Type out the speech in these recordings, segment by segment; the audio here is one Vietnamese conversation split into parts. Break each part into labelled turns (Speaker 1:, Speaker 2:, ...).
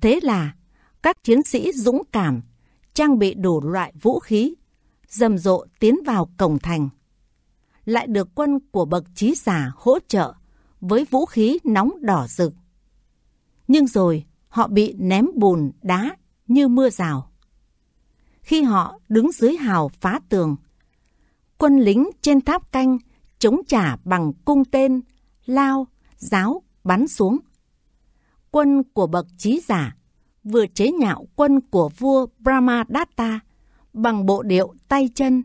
Speaker 1: Thế là các chiến sĩ dũng cảm, trang bị đủ loại vũ khí, rầm rộ tiến vào cổng thành. Lại được quân của bậc trí giả hỗ trợ với vũ khí nóng đỏ rực. Nhưng rồi họ bị ném bùn đá như mưa rào. Khi họ đứng dưới hào phá tường, quân lính trên tháp canh chống trả bằng cung tên, lao, giáo bắn xuống quân của bậc trí giả, vừa chế nhạo quân của vua Brahmadatta bằng bộ điệu tay chân,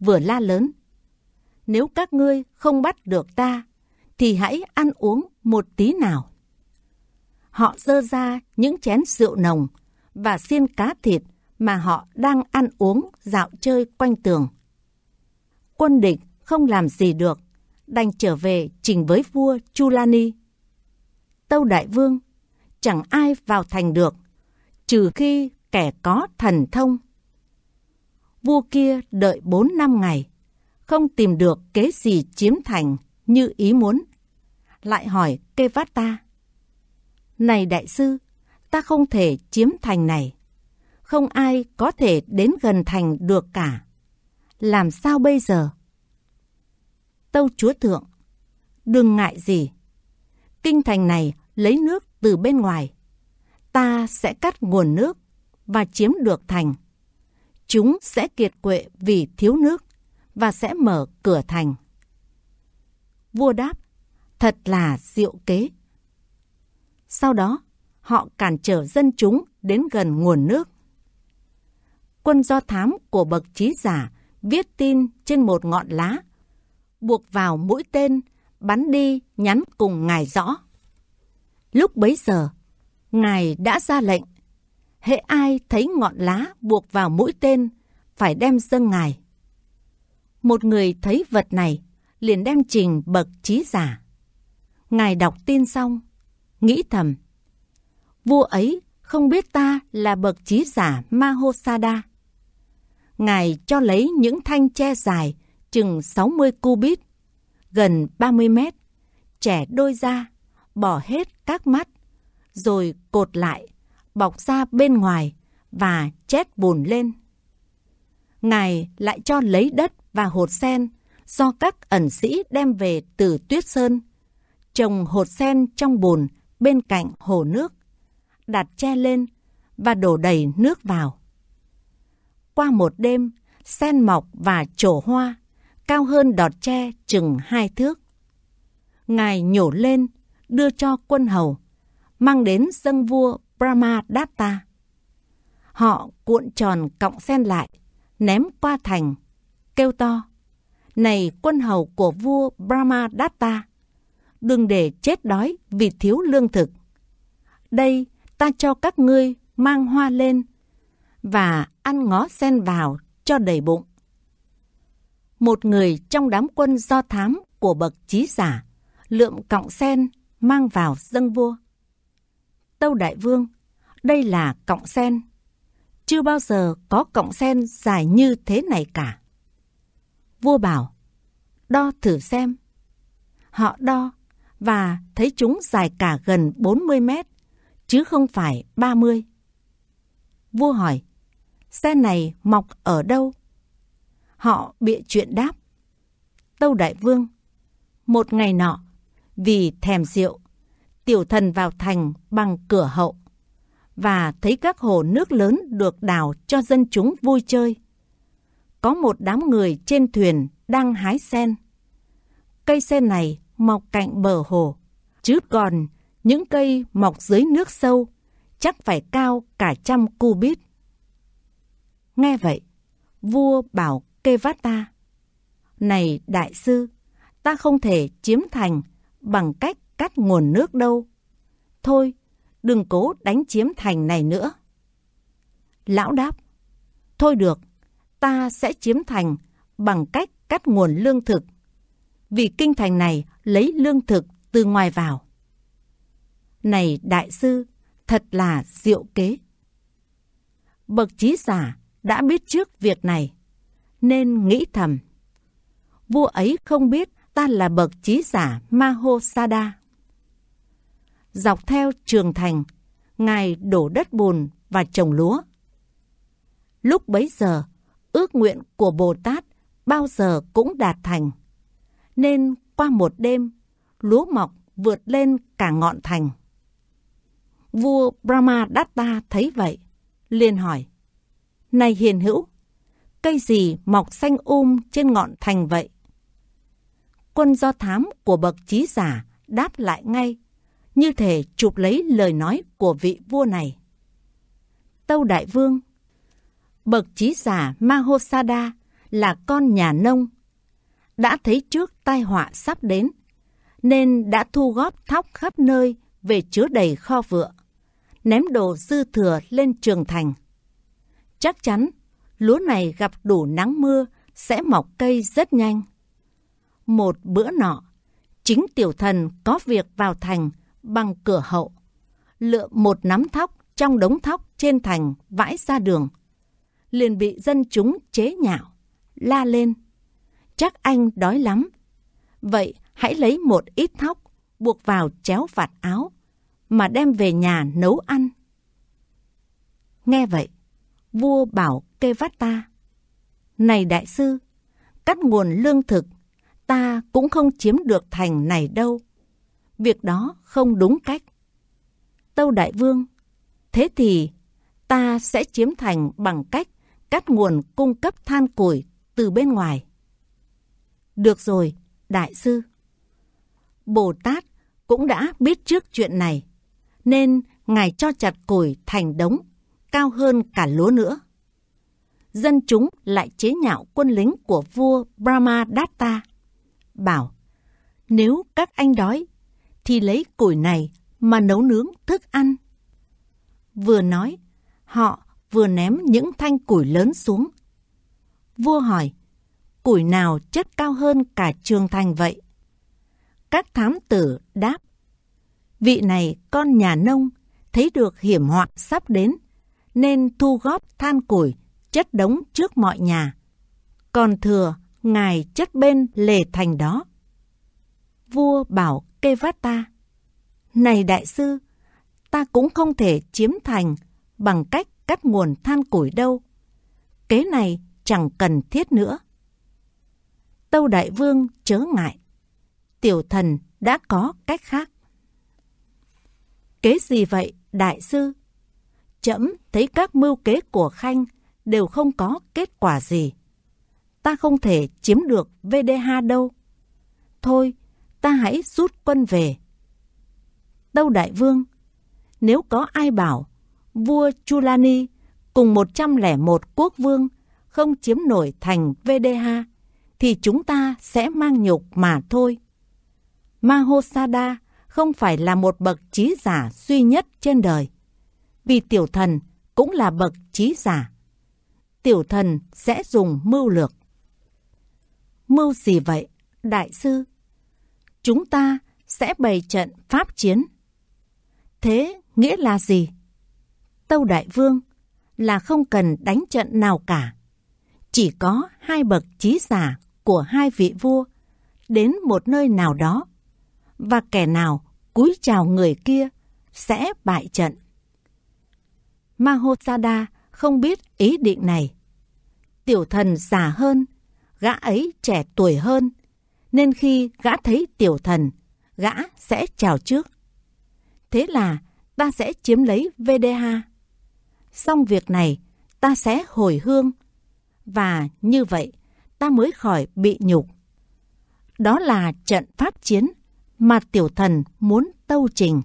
Speaker 1: vừa la lớn. Nếu các ngươi không bắt được ta, thì hãy ăn uống một tí nào. Họ dơ ra những chén rượu nồng và xiên cá thịt mà họ đang ăn uống dạo chơi quanh tường. Quân địch không làm gì được, đành trở về trình với vua Chulani. Tâu Đại Vương chẳng ai vào thành được, trừ khi kẻ có thần thông. Vua kia đợi bốn năm ngày, không tìm được kế gì chiếm thành như ý muốn. Lại hỏi Kevata, Này đại sư, ta không thể chiếm thành này. Không ai có thể đến gần thành được cả. Làm sao bây giờ? Tâu chúa thượng, đừng ngại gì. Kinh thành này lấy nước từ bên ngoài, ta sẽ cắt nguồn nước và chiếm được thành. Chúng sẽ kiệt quệ vì thiếu nước và sẽ mở cửa thành. Vua đáp, thật là diệu kế. Sau đó, họ cản trở dân chúng đến gần nguồn nước. Quân do thám của bậc trí giả viết tin trên một ngọn lá, buộc vào mũi tên, bắn đi nhắn cùng ngài rõ. Lúc bấy giờ, Ngài đã ra lệnh, hệ ai thấy ngọn lá buộc vào mũi tên, phải đem dâng Ngài. Một người thấy vật này, liền đem trình bậc trí giả. Ngài đọc tin xong, nghĩ thầm, vua ấy không biết ta là bậc trí giả Mahosada. Ngài cho lấy những thanh tre dài chừng 60 cubit, gần 30 mét, trẻ đôi ra bỏ hết các mắt, rồi cột lại, bọc ra bên ngoài và chét bùn lên. Ngài lại cho lấy đất và hột sen do các ẩn sĩ đem về từ Tuyết Sơn, trồng hột sen trong bùn bên cạnh hồ nước, đặt che lên và đổ đầy nước vào. Qua một đêm, sen mọc và trổ hoa, cao hơn đọt tre chừng hai thước. Ngài nhổ lên đưa cho quân hầu, mang đến dâng vua Brahma Datta. Họ cuộn tròn cọng sen lại, ném qua thành, kêu to. Này quân hầu của vua Brahma Datta, đừng để chết đói vì thiếu lương thực. Đây ta cho các ngươi mang hoa lên và ăn ngó sen vào cho đầy bụng. Một người trong đám quân do thám của bậc trí giả lượm cọng sen mang vào dâng vua. Tâu Đại Vương, đây là cọng sen. Chưa bao giờ có cọng sen dài như thế này cả. Vua bảo, đo thử xem. Họ đo và thấy chúng dài cả gần 40 mét, chứ không phải 30. Vua hỏi, sen này mọc ở đâu? Họ bịa chuyện đáp. Tâu Đại Vương, một ngày nọ, vì thèm rượu, tiểu thần vào thành bằng cửa hậu và thấy các hồ nước lớn được đào cho dân chúng vui chơi. Có một đám người trên thuyền đang hái sen. Cây sen này mọc cạnh bờ hồ, chứ còn những cây mọc dưới nước sâu chắc phải cao cả trăm cu bít. Nghe vậy, vua bảo Kevata, Này đại sư, ta không thể chiếm thành bằng cách cắt nguồn nước đâu. Thôi, đừng cố đánh chiếm thành này nữa. Lão đáp, thôi được, ta sẽ chiếm thành bằng cách cắt nguồn lương thực. Vì kinh thành này lấy lương thực từ ngoài vào. Này đại sư, thật là diệu kế. Bậc trí giả đã biết trước việc này, nên nghĩ thầm. Vua ấy không biết ta là bậc trí giả Maho Sada. Dọc theo trường thành, ngài đổ đất bùn và trồng lúa. Lúc bấy giờ, ước nguyện của Bồ Tát bao giờ cũng đạt thành. Nên qua một đêm, lúa mọc vượt lên cả ngọn thành. Vua Brahma Datta thấy vậy, liền hỏi: "Này hiền hữu, cây gì mọc xanh um trên ngọn thành vậy?" quân do thám của bậc trí giả đáp lại ngay, như thể chụp lấy lời nói của vị vua này. Tâu Đại Vương Bậc trí giả Mahosada là con nhà nông, đã thấy trước tai họa sắp đến, nên đã thu góp thóc khắp nơi về chứa đầy kho vựa, ném đồ dư thừa lên trường thành. Chắc chắn, lúa này gặp đủ nắng mưa sẽ mọc cây rất nhanh một bữa nọ, chính tiểu thần có việc vào thành bằng cửa hậu, lựa một nắm thóc trong đống thóc trên thành vãi ra đường, liền bị dân chúng chế nhạo, la lên. Chắc anh đói lắm. Vậy hãy lấy một ít thóc, buộc vào chéo vạt áo, mà đem về nhà nấu ăn. Nghe vậy, vua bảo Kevata. Này đại sư, cắt nguồn lương thực ta cũng không chiếm được thành này đâu. Việc đó không đúng cách. Tâu Đại Vương, thế thì ta sẽ chiếm thành bằng cách cắt nguồn cung cấp than củi từ bên ngoài. Được rồi, Đại Sư. Bồ Tát cũng đã biết trước chuyện này, nên Ngài cho chặt củi thành đống, cao hơn cả lúa nữa. Dân chúng lại chế nhạo quân lính của vua Brahma Datta bảo Nếu các anh đói, thì lấy củi này mà nấu nướng thức ăn. Vừa nói, họ vừa ném những thanh củi lớn xuống. Vua hỏi, củi nào chất cao hơn cả trường thành vậy? Các thám tử đáp, vị này con nhà nông, thấy được hiểm họa sắp đến, nên thu góp than củi chất đống trước mọi nhà. Còn thừa, ngài chất bên lề thành đó. Vua bảo Kevata, Này đại sư, ta cũng không thể chiếm thành bằng cách cắt nguồn than củi đâu. Kế này chẳng cần thiết nữa. Tâu đại vương chớ ngại. Tiểu thần đã có cách khác. Kế gì vậy, đại sư? Chấm thấy các mưu kế của Khanh đều không có kết quả gì ta không thể chiếm được VDH đâu. Thôi, ta hãy rút quân về. Đâu Đại Vương, nếu có ai bảo vua Chulani cùng 101 quốc vương không chiếm nổi thành VDH, thì chúng ta sẽ mang nhục mà thôi. Mahosada không phải là một bậc trí giả duy nhất trên đời, vì tiểu thần cũng là bậc trí giả. Tiểu thần sẽ dùng mưu lược. Mưu gì vậy, đại sư? Chúng ta sẽ bày trận pháp chiến. Thế nghĩa là gì? Tâu Đại Vương là không cần đánh trận nào cả. Chỉ có hai bậc trí giả của hai vị vua đến một nơi nào đó và kẻ nào cúi chào người kia sẽ bại trận. Mahosada không biết ý định này. Tiểu thần giả hơn gã ấy trẻ tuổi hơn, nên khi gã thấy tiểu thần, gã sẽ chào trước. Thế là ta sẽ chiếm lấy VDH. Xong việc này, ta sẽ hồi hương. Và như vậy, ta mới khỏi bị nhục. Đó là trận pháp chiến mà tiểu thần muốn tâu trình.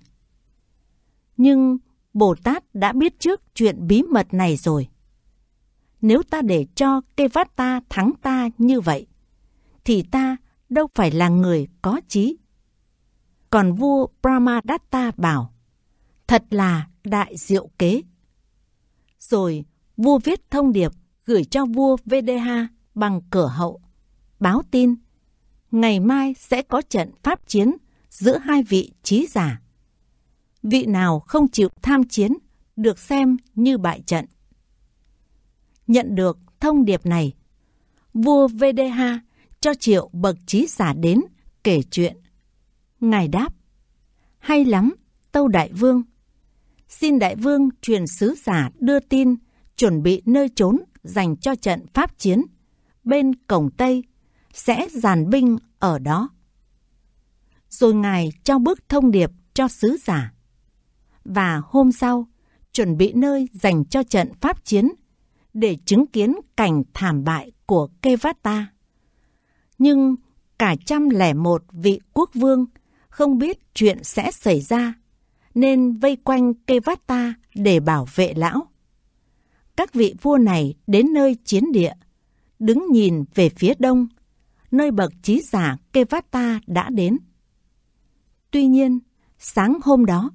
Speaker 1: Nhưng Bồ Tát đã biết trước chuyện bí mật này rồi nếu ta để cho cây vát ta thắng ta như vậy, thì ta đâu phải là người có trí. Còn vua Brahmadatta bảo, thật là đại diệu kế. Rồi vua viết thông điệp gửi cho vua Vedeha bằng cửa hậu, báo tin ngày mai sẽ có trận pháp chiến giữa hai vị trí giả. Vị nào không chịu tham chiến được xem như bại trận nhận được thông điệp này. Vua Vedeha cho triệu bậc trí giả đến kể chuyện. Ngài đáp, hay lắm, tâu đại vương. Xin đại vương truyền sứ giả đưa tin, chuẩn bị nơi trốn dành cho trận pháp chiến. Bên cổng Tây sẽ giàn binh ở đó. Rồi ngài trao bức thông điệp cho sứ giả. Và hôm sau, chuẩn bị nơi dành cho trận pháp chiến để chứng kiến cảnh thảm bại của Kevata. Nhưng cả trăm lẻ một vị quốc vương không biết chuyện sẽ xảy ra, nên vây quanh Kevata để bảo vệ lão. Các vị vua này đến nơi chiến địa, đứng nhìn về phía đông, nơi bậc trí giả Kevata đã đến. Tuy nhiên, sáng hôm đó,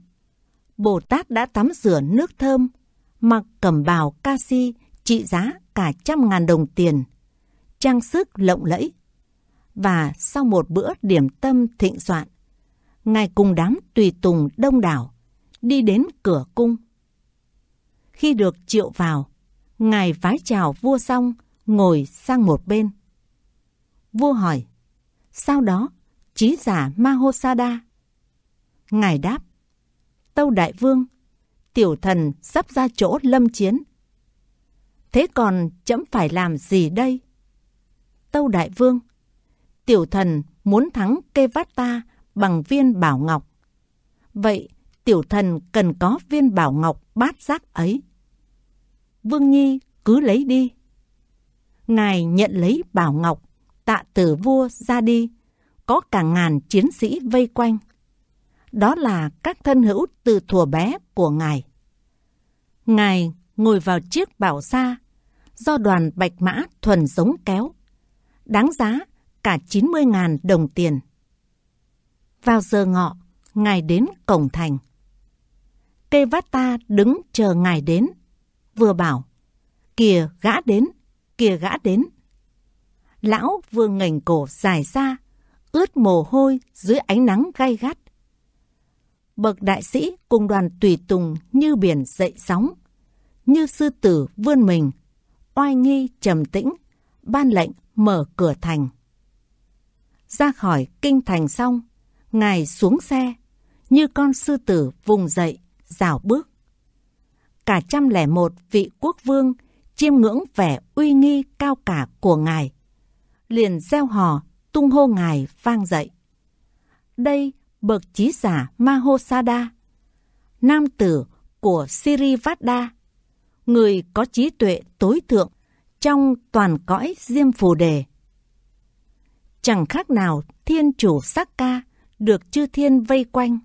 Speaker 1: Bồ Tát đã tắm rửa nước thơm, mặc cẩm bào ca si trị giá cả trăm ngàn đồng tiền, trang sức lộng lẫy. Và sau một bữa điểm tâm thịnh soạn, ngài cùng đám tùy tùng đông đảo đi đến cửa cung. Khi được triệu vào, ngài vái chào vua xong ngồi sang một bên. Vua hỏi, sau đó trí giả Mahosada. Ngài đáp, Tâu Đại Vương, tiểu thần sắp ra chỗ lâm chiến. Thế còn chấm phải làm gì đây? Tâu Đại Vương Tiểu thần muốn thắng kê vát ta bằng viên bảo ngọc. Vậy tiểu thần cần có viên bảo ngọc bát giác ấy. Vương Nhi cứ lấy đi. Ngài nhận lấy bảo ngọc, tạ tử vua ra đi. Có cả ngàn chiến sĩ vây quanh. Đó là các thân hữu từ thuở bé của ngài. Ngài ngồi vào chiếc bảo xa, do đoàn bạch mã thuần giống kéo. Đáng giá cả 90.000 đồng tiền. Vào giờ ngọ, ngài đến cổng thành. Kê vát ta đứng chờ ngài đến, vừa bảo, kìa gã đến, kìa gã đến. Lão vừa ngành cổ dài ra, ướt mồ hôi dưới ánh nắng gay gắt. Bậc đại sĩ cùng đoàn tùy tùng như biển dậy sóng, như sư tử vươn mình oai nghi trầm tĩnh, ban lệnh mở cửa thành. Ra khỏi kinh thành xong, ngài xuống xe, như con sư tử vùng dậy, rào bước. Cả trăm lẻ một vị quốc vương chiêm ngưỡng vẻ uy nghi cao cả của ngài. Liền gieo hò, tung hô ngài vang dậy. Đây bậc trí giả Mahosada, nam tử của Sirivada, người có trí tuệ tối thượng trong toàn cõi diêm phù đề. Chẳng khác nào thiên chủ sắc ca được chư thiên vây quanh.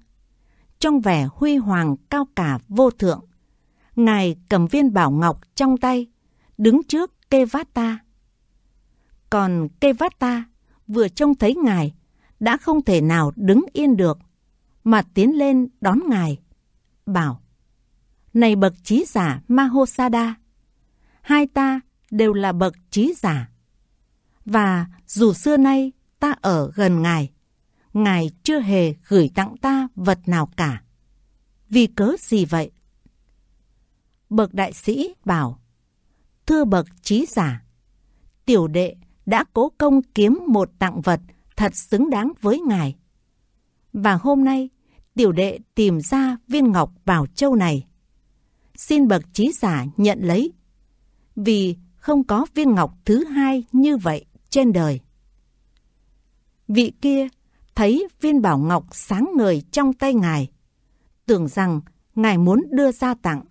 Speaker 1: Trong vẻ huy hoàng cao cả vô thượng, Ngài cầm viên bảo ngọc trong tay, đứng trước Kevata. Còn Kevata vừa trông thấy Ngài đã không thể nào đứng yên được, mà tiến lên đón Ngài, bảo này bậc trí giả Mahosada. Hai ta đều là bậc trí giả. Và dù xưa nay ta ở gần Ngài, Ngài chưa hề gửi tặng ta vật nào cả. Vì cớ gì vậy? Bậc đại sĩ bảo, Thưa bậc trí giả, tiểu đệ đã cố công kiếm một tặng vật thật xứng đáng với Ngài. Và hôm nay, tiểu đệ tìm ra viên ngọc bảo châu này xin bậc trí giả nhận lấy. Vì không có viên ngọc thứ hai như vậy trên đời. Vị kia thấy viên bảo ngọc sáng ngời trong tay ngài, tưởng rằng ngài muốn đưa ra tặng.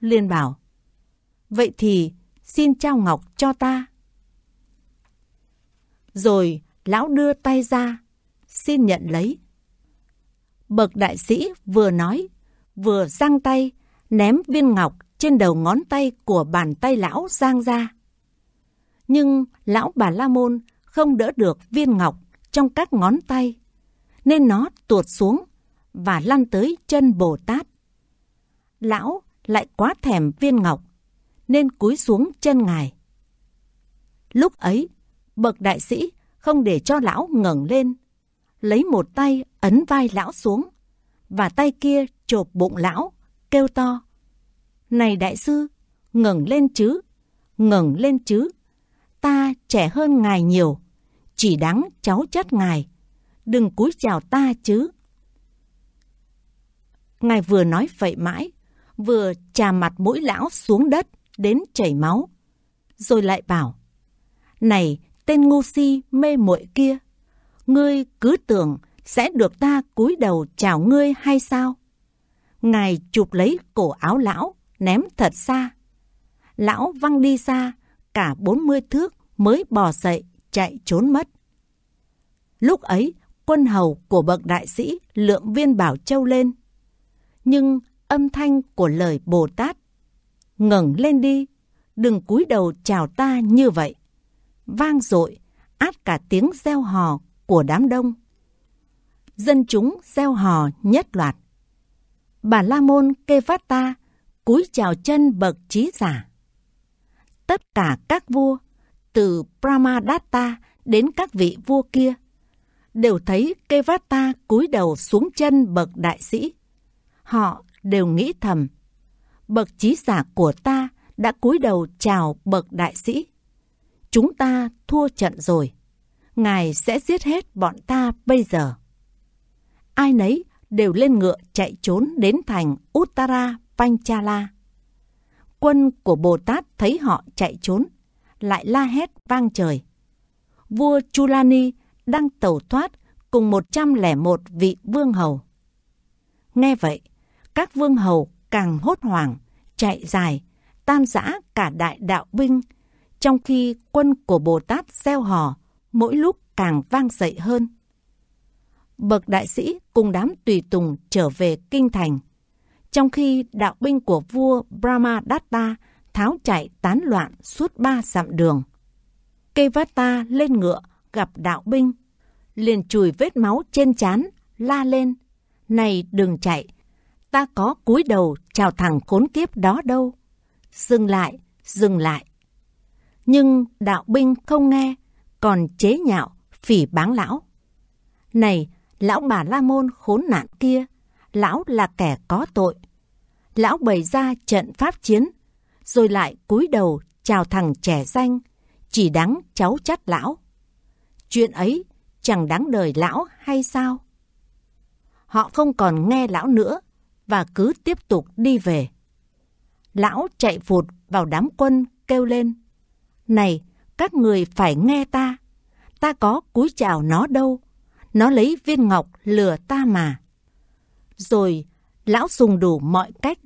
Speaker 1: Liên bảo, vậy thì xin trao ngọc cho ta. Rồi lão đưa tay ra, xin nhận lấy. Bậc đại sĩ vừa nói, vừa giang tay, ném viên ngọc trên đầu ngón tay của bàn tay lão giang ra. Nhưng lão bà La Môn không đỡ được viên ngọc trong các ngón tay, nên nó tuột xuống và lăn tới chân Bồ Tát. Lão lại quá thèm viên ngọc, nên cúi xuống chân ngài. Lúc ấy, bậc đại sĩ không để cho lão ngẩng lên, lấy một tay ấn vai lão xuống, và tay kia chộp bụng lão kêu to. Này đại sư, ngẩng lên chứ, ngẩng lên chứ. Ta trẻ hơn ngài nhiều, chỉ đáng cháu chất ngài. Đừng cúi chào ta chứ. Ngài vừa nói vậy mãi, vừa trà mặt mũi lão xuống đất đến chảy máu. Rồi lại bảo, này tên ngu si mê muội kia, ngươi cứ tưởng sẽ được ta cúi đầu chào ngươi hay sao? Ngài chụp lấy cổ áo lão, ném thật xa. Lão văng đi xa, cả 40 thước mới bò dậy, chạy trốn mất. Lúc ấy, quân hầu của bậc đại sĩ lượng viên bảo châu lên. Nhưng âm thanh của lời Bồ Tát, ngẩng lên đi, đừng cúi đầu chào ta như vậy. Vang dội, át cả tiếng reo hò của đám đông. Dân chúng reo hò nhất loạt bà La Môn Kevata cúi chào chân bậc trí giả. Tất cả các vua, từ Pramadatta đến các vị vua kia, đều thấy Kevata cúi đầu xuống chân bậc đại sĩ. Họ đều nghĩ thầm, bậc trí giả của ta đã cúi đầu chào bậc đại sĩ. Chúng ta thua trận rồi, Ngài sẽ giết hết bọn ta bây giờ. Ai nấy đều lên ngựa chạy trốn đến thành Uttara Panchala. Quân của Bồ Tát thấy họ chạy trốn, lại la hét vang trời. Vua Chulani đang tẩu thoát cùng 101 vị vương hầu. Nghe vậy, các vương hầu càng hốt hoảng, chạy dài, tan rã cả đại đạo binh, trong khi quân của Bồ Tát gieo hò mỗi lúc càng vang dậy hơn bậc đại sĩ cùng đám tùy tùng trở về kinh thành. Trong khi đạo binh của vua Brahma Datta tháo chạy tán loạn suốt ba dặm đường. Kevata lên ngựa gặp đạo binh, liền chùi vết máu trên chán, la lên. Này đừng chạy, ta có cúi đầu chào thằng khốn kiếp đó đâu. Dừng lại, dừng lại. Nhưng đạo binh không nghe, còn chế nhạo, phỉ báng lão. Này, lão bà La Môn khốn nạn kia, lão là kẻ có tội. Lão bày ra trận pháp chiến, rồi lại cúi đầu chào thằng trẻ danh, chỉ đáng cháu chắt lão. Chuyện ấy chẳng đáng đời lão hay sao? Họ không còn nghe lão nữa và cứ tiếp tục đi về. Lão chạy vụt vào đám quân kêu lên. Này, các người phải nghe ta. Ta có cúi chào nó đâu nó lấy viên ngọc lừa ta mà. Rồi, lão dùng đủ mọi cách,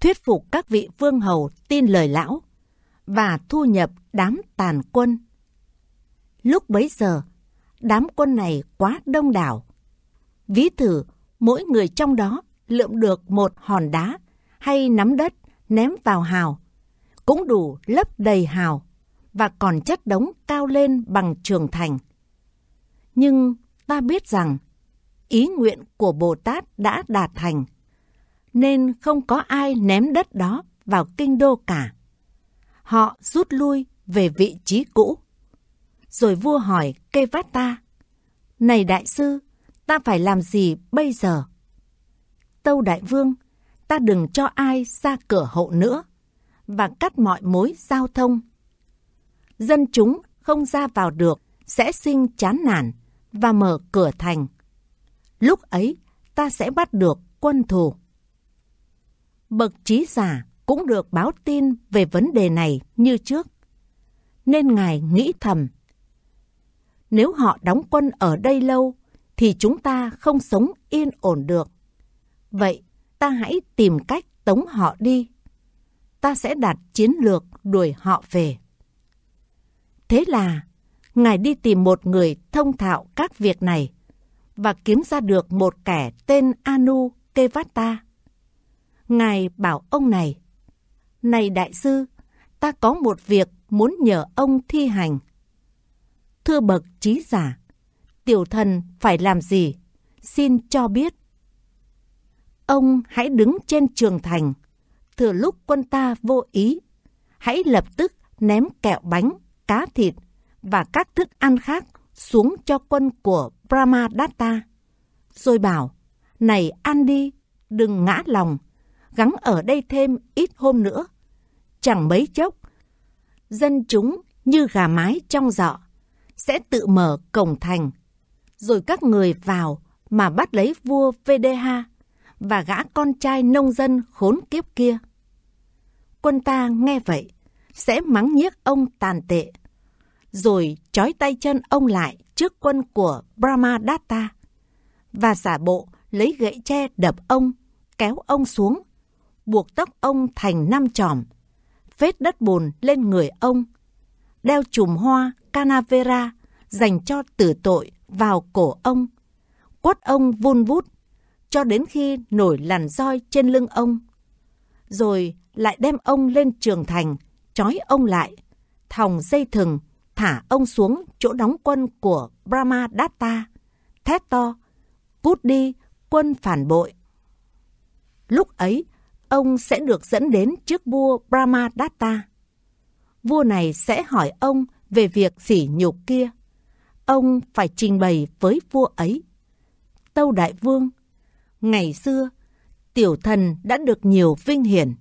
Speaker 1: thuyết phục các vị vương hầu tin lời lão và thu nhập đám tàn quân. Lúc bấy giờ, đám quân này quá đông đảo. Ví thử, mỗi người trong đó lượm được một hòn đá hay nắm đất ném vào hào, cũng đủ lấp đầy hào và còn chất đống cao lên bằng trường thành. Nhưng ta biết rằng ý nguyện của Bồ Tát đã đạt thành, nên không có ai ném đất đó vào kinh đô cả. Họ rút lui về vị trí cũ. Rồi vua hỏi Kevata, Này đại sư, ta phải làm gì bây giờ? Tâu đại vương, ta đừng cho ai ra cửa hộ nữa và cắt mọi mối giao thông. Dân chúng không ra vào được sẽ sinh chán nản và mở cửa thành. Lúc ấy, ta sẽ bắt được quân thù. Bậc trí giả cũng được báo tin về vấn đề này như trước. Nên ngài nghĩ thầm. Nếu họ đóng quân ở đây lâu, thì chúng ta không sống yên ổn được. Vậy, ta hãy tìm cách tống họ đi. Ta sẽ đặt chiến lược đuổi họ về. Thế là Ngài đi tìm một người thông thạo các việc này và kiếm ra được một kẻ tên Anu Kevata. Ngài bảo ông này, Này đại sư, ta có một việc muốn nhờ ông thi hành. Thưa bậc trí giả, tiểu thần phải làm gì? Xin cho biết. Ông hãy đứng trên trường thành, thừa lúc quân ta vô ý. Hãy lập tức ném kẹo bánh, cá thịt và các thức ăn khác xuống cho quân của Brahmadatta, rồi bảo, này ăn đi, đừng ngã lòng, gắng ở đây thêm ít hôm nữa. Chẳng mấy chốc, dân chúng như gà mái trong dọ, sẽ tự mở cổng thành, rồi các người vào mà bắt lấy vua Vedeha và gã con trai nông dân khốn kiếp kia. Quân ta nghe vậy, sẽ mắng nhiếc ông tàn tệ, rồi trói tay chân ông lại trước quân của Brahma Brahmadatta và giả bộ lấy gậy tre đập ông, kéo ông xuống, buộc tóc ông thành năm chòm, vết đất bùn lên người ông, đeo chùm hoa Canavera dành cho tử tội vào cổ ông, quất ông vun vút cho đến khi nổi làn roi trên lưng ông. Rồi lại đem ông lên trường thành, trói ông lại, thòng dây thừng thả ông xuống chỗ đóng quân của Brahma Datta, thét to, cút đi, quân phản bội. Lúc ấy, ông sẽ được dẫn đến trước vua Brahma Datta. Vua này sẽ hỏi ông về việc sỉ nhục kia. Ông phải trình bày với vua ấy. Tâu Đại Vương, ngày xưa, tiểu thần đã được nhiều vinh hiển.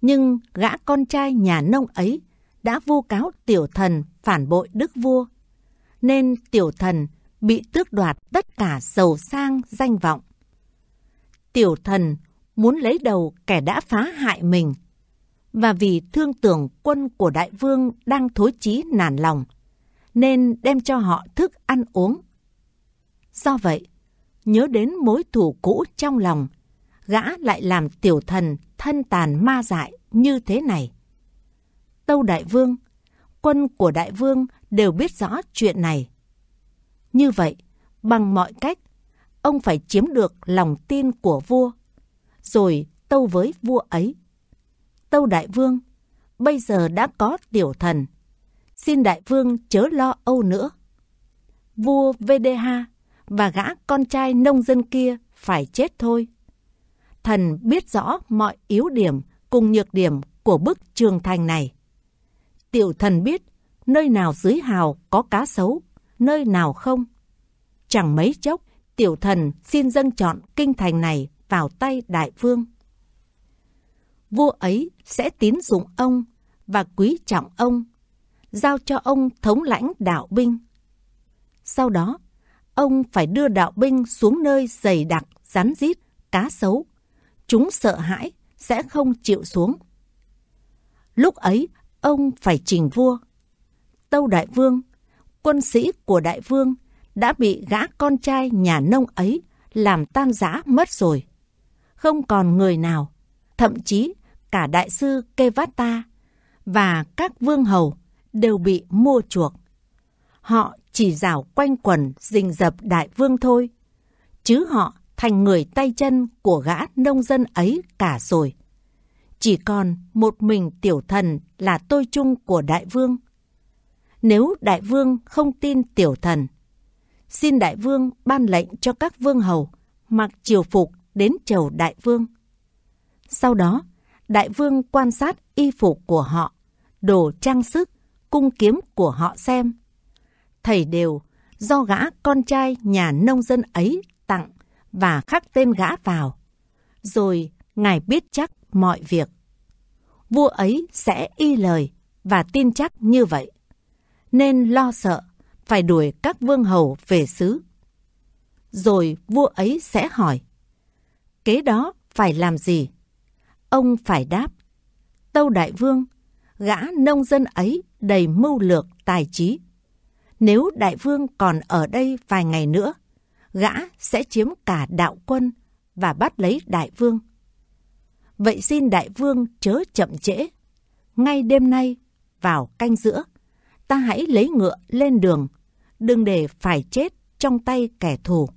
Speaker 1: Nhưng gã con trai nhà nông ấy đã vu cáo tiểu thần phản bội đức vua, nên tiểu thần bị tước đoạt tất cả giàu sang danh vọng. Tiểu thần muốn lấy đầu kẻ đã phá hại mình, và vì thương tưởng quân của đại vương đang thối chí nản lòng, nên đem cho họ thức ăn uống. Do vậy, nhớ đến mối thù cũ trong lòng, gã lại làm tiểu thần thân tàn ma dại như thế này. Tâu Đại Vương, quân của Đại Vương đều biết rõ chuyện này. Như vậy, bằng mọi cách, ông phải chiếm được lòng tin của vua, rồi tâu với vua ấy. Tâu Đại Vương, bây giờ đã có tiểu thần, xin Đại Vương chớ lo âu nữa. Vua Vedeha và gã con trai nông dân kia phải chết thôi. Thần biết rõ mọi yếu điểm cùng nhược điểm của bức trường thành này. Tiểu thần biết nơi nào dưới hào có cá sấu, nơi nào không. Chẳng mấy chốc, tiểu thần xin dâng chọn kinh thành này vào tay đại vương. Vua ấy sẽ tín dụng ông và quý trọng ông, giao cho ông thống lãnh đạo binh. Sau đó, ông phải đưa đạo binh xuống nơi dày đặc, rắn rít, cá sấu. Chúng sợ hãi, sẽ không chịu xuống. Lúc ấy, ông phải trình vua. Tâu Đại Vương, quân sĩ của Đại Vương đã bị gã con trai nhà nông ấy làm tan rã mất rồi. Không còn người nào, thậm chí cả đại sư Kevata và các vương hầu đều bị mua chuộc. Họ chỉ rào quanh quần rình dập đại vương thôi, chứ họ thành người tay chân của gã nông dân ấy cả rồi chỉ còn một mình tiểu thần là tôi chung của đại vương. Nếu đại vương không tin tiểu thần, xin đại vương ban lệnh cho các vương hầu mặc triều phục đến chầu đại vương. Sau đó, đại vương quan sát y phục của họ, đồ trang sức, cung kiếm của họ xem. Thầy đều do gã con trai nhà nông dân ấy tặng và khắc tên gã vào. Rồi ngài biết chắc mọi việc. Vua ấy sẽ y lời và tin chắc như vậy. Nên lo sợ, phải đuổi các vương hầu về xứ. Rồi vua ấy sẽ hỏi, kế đó phải làm gì? Ông phải đáp, Tâu Đại Vương, gã nông dân ấy đầy mưu lược tài trí. Nếu Đại Vương còn ở đây vài ngày nữa, gã sẽ chiếm cả đạo quân và bắt lấy Đại Vương. Vậy xin đại vương chớ chậm trễ. Ngay đêm nay, vào canh giữa, ta hãy lấy ngựa lên đường, đừng để phải chết trong tay kẻ thù.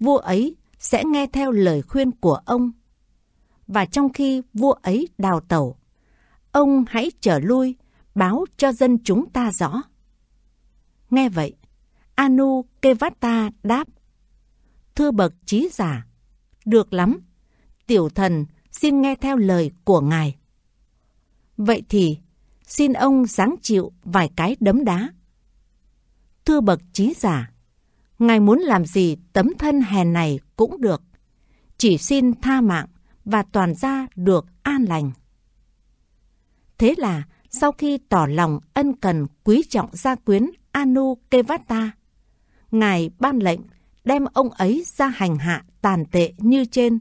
Speaker 1: Vua ấy sẽ nghe theo lời khuyên của ông. Và trong khi vua ấy đào tẩu, ông hãy trở lui, báo cho dân chúng ta rõ. Nghe vậy, Anu Kevata đáp, Thưa bậc trí giả, được lắm, tiểu thần xin nghe theo lời của ngài. Vậy thì, xin ông giáng chịu vài cái đấm đá. Thưa bậc trí giả, ngài muốn làm gì tấm thân hèn này cũng được. Chỉ xin tha mạng và toàn gia được an lành. Thế là, sau khi tỏ lòng ân cần quý trọng gia quyến Anu Kevata, Ngài ban lệnh đem ông ấy ra hành hạ tàn tệ như trên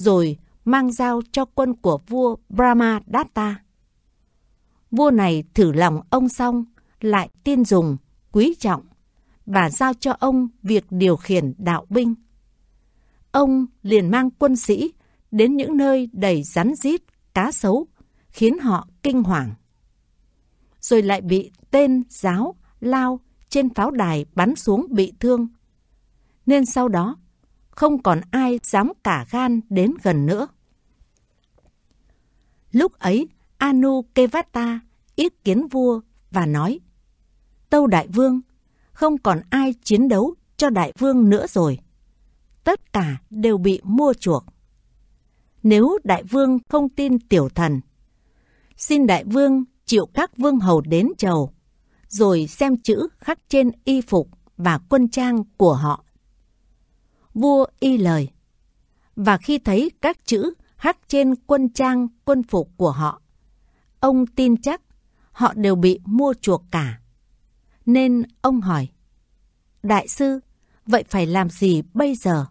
Speaker 1: rồi mang giao cho quân của vua Brahma Datta. Vua này thử lòng ông xong, lại tin dùng, quý trọng và giao cho ông việc điều khiển đạo binh. Ông liền mang quân sĩ đến những nơi đầy rắn rít, cá sấu, khiến họ kinh hoàng. Rồi lại bị tên giáo lao trên pháo đài bắn xuống bị thương. Nên sau đó, không còn ai dám cả gan đến gần nữa. Lúc ấy, Anu Kevata ý kiến vua và nói, Tâu đại vương, không còn ai chiến đấu cho đại vương nữa rồi. Tất cả đều bị mua chuộc. Nếu đại vương không tin tiểu thần, xin đại vương chịu các vương hầu đến chầu, rồi xem chữ khắc trên y phục và quân trang của họ vua y lời. Và khi thấy các chữ hắc trên quân trang quân phục của họ, ông tin chắc họ đều bị mua chuộc cả. Nên ông hỏi, Đại sư, vậy phải làm gì bây giờ?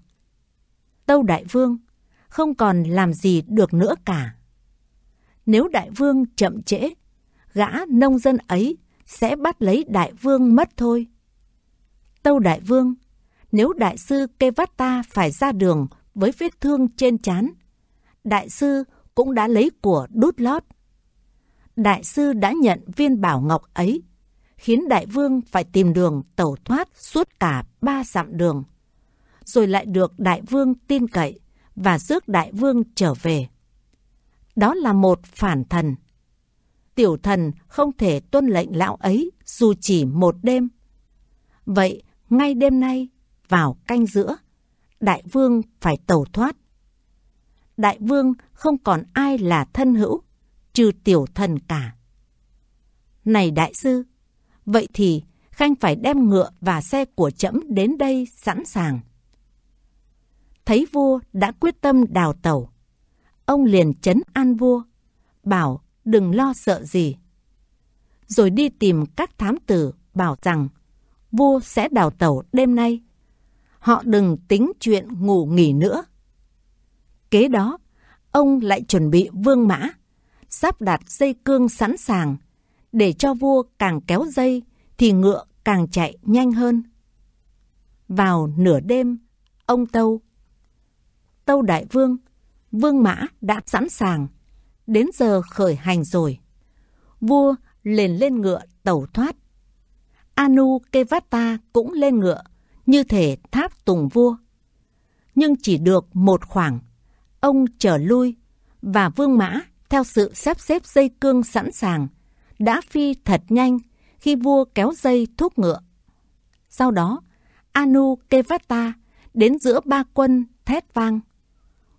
Speaker 1: Tâu Đại Vương, không còn làm gì được nữa cả. Nếu Đại Vương chậm trễ, gã nông dân ấy sẽ bắt lấy Đại Vương mất thôi. Tâu Đại Vương nếu đại sư Kevata phải ra đường với vết thương trên chán. Đại sư cũng đã lấy của đút lót. Đại sư đã nhận viên bảo ngọc ấy, khiến đại vương phải tìm đường tẩu thoát suốt cả ba dặm đường. Rồi lại được đại vương tin cậy và rước đại vương trở về. Đó là một phản thần. Tiểu thần không thể tuân lệnh lão ấy dù chỉ một đêm. Vậy, ngay đêm nay, vào canh giữa, đại vương phải tẩu thoát. Đại vương không còn ai là thân hữu, trừ tiểu thần cả. Này đại sư, vậy thì Khanh phải đem ngựa và xe của trẫm đến đây sẵn sàng. Thấy vua đã quyết tâm đào tẩu, ông liền chấn an vua, bảo đừng lo sợ gì. Rồi đi tìm các thám tử bảo rằng vua sẽ đào tẩu đêm nay họ đừng tính chuyện ngủ nghỉ nữa. Kế đó, ông lại chuẩn bị vương mã, sắp đặt dây cương sẵn sàng, để cho vua càng kéo dây thì ngựa càng chạy nhanh hơn. Vào nửa đêm, ông Tâu, Tâu Đại Vương, Vương Mã đã sẵn sàng, đến giờ khởi hành rồi. Vua lên lên ngựa tẩu thoát. Anu Kevata cũng lên ngựa, như thể tháp tùng vua. Nhưng chỉ được một khoảng, ông trở lui và vương mã theo sự xếp xếp dây cương sẵn sàng, đã phi thật nhanh khi vua kéo dây thúc ngựa. Sau đó, Anu Kevata đến giữa ba quân thét vang.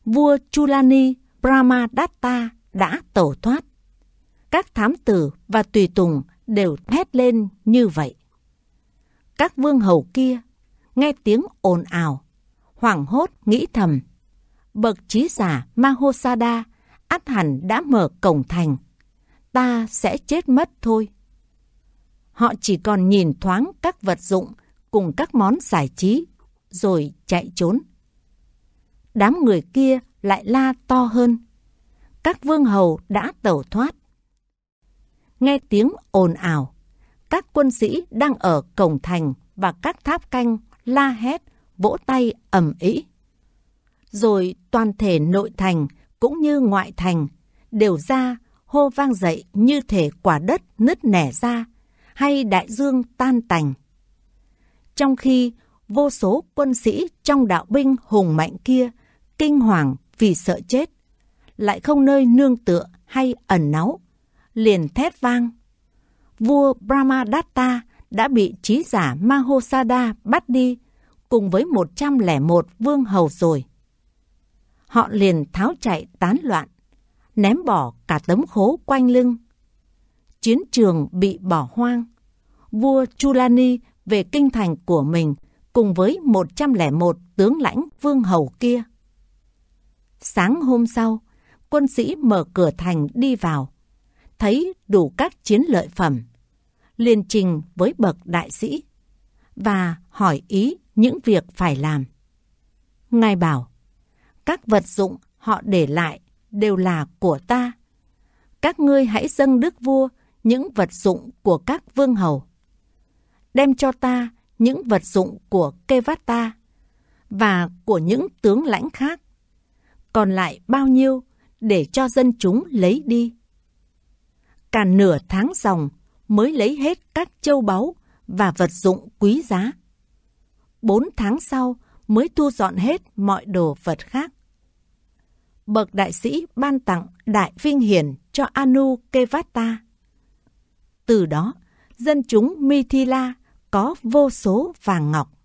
Speaker 1: Vua Chulani Brahmadatta đã tẩu thoát. Các thám tử và tùy tùng đều thét lên như vậy. Các vương hầu kia nghe tiếng ồn ào. Hoảng hốt nghĩ thầm, bậc trí giả Mahosada át hẳn đã mở cổng thành. Ta sẽ chết mất thôi. Họ chỉ còn nhìn thoáng các vật dụng cùng các món giải trí, rồi chạy trốn. Đám người kia lại la to hơn. Các vương hầu đã tẩu thoát. Nghe tiếng ồn ào, các quân sĩ đang ở cổng thành và các tháp canh la hét, vỗ tay ầm ĩ. Rồi toàn thể nội thành cũng như ngoại thành đều ra hô vang dậy như thể quả đất nứt nẻ ra hay đại dương tan tành. Trong khi vô số quân sĩ trong đạo binh hùng mạnh kia kinh hoàng vì sợ chết, lại không nơi nương tựa hay ẩn náu, liền thét vang. Vua Brahmadatta đã bị trí giả Mahosada bắt đi cùng với 101 vương hầu rồi. Họ liền tháo chạy tán loạn, ném bỏ cả tấm khố quanh lưng. Chiến trường bị bỏ hoang. Vua Chulani về kinh thành của mình cùng với 101 tướng lãnh vương hầu kia. Sáng hôm sau, quân sĩ mở cửa thành đi vào, thấy đủ các chiến lợi phẩm liền trình với bậc đại sĩ và hỏi ý những việc phải làm. Ngài bảo, các vật dụng họ để lại đều là của ta. Các ngươi hãy dâng đức vua những vật dụng của các vương hầu. Đem cho ta những vật dụng của Kevata và của những tướng lãnh khác. Còn lại bao nhiêu để cho dân chúng lấy đi. Cả nửa tháng dòng mới lấy hết các châu báu và vật dụng quý giá. Bốn tháng sau mới thu dọn hết mọi đồ vật khác. Bậc đại sĩ ban tặng Đại Vinh Hiển cho Anu Kevata. Từ đó, dân chúng Mithila có vô số vàng ngọc.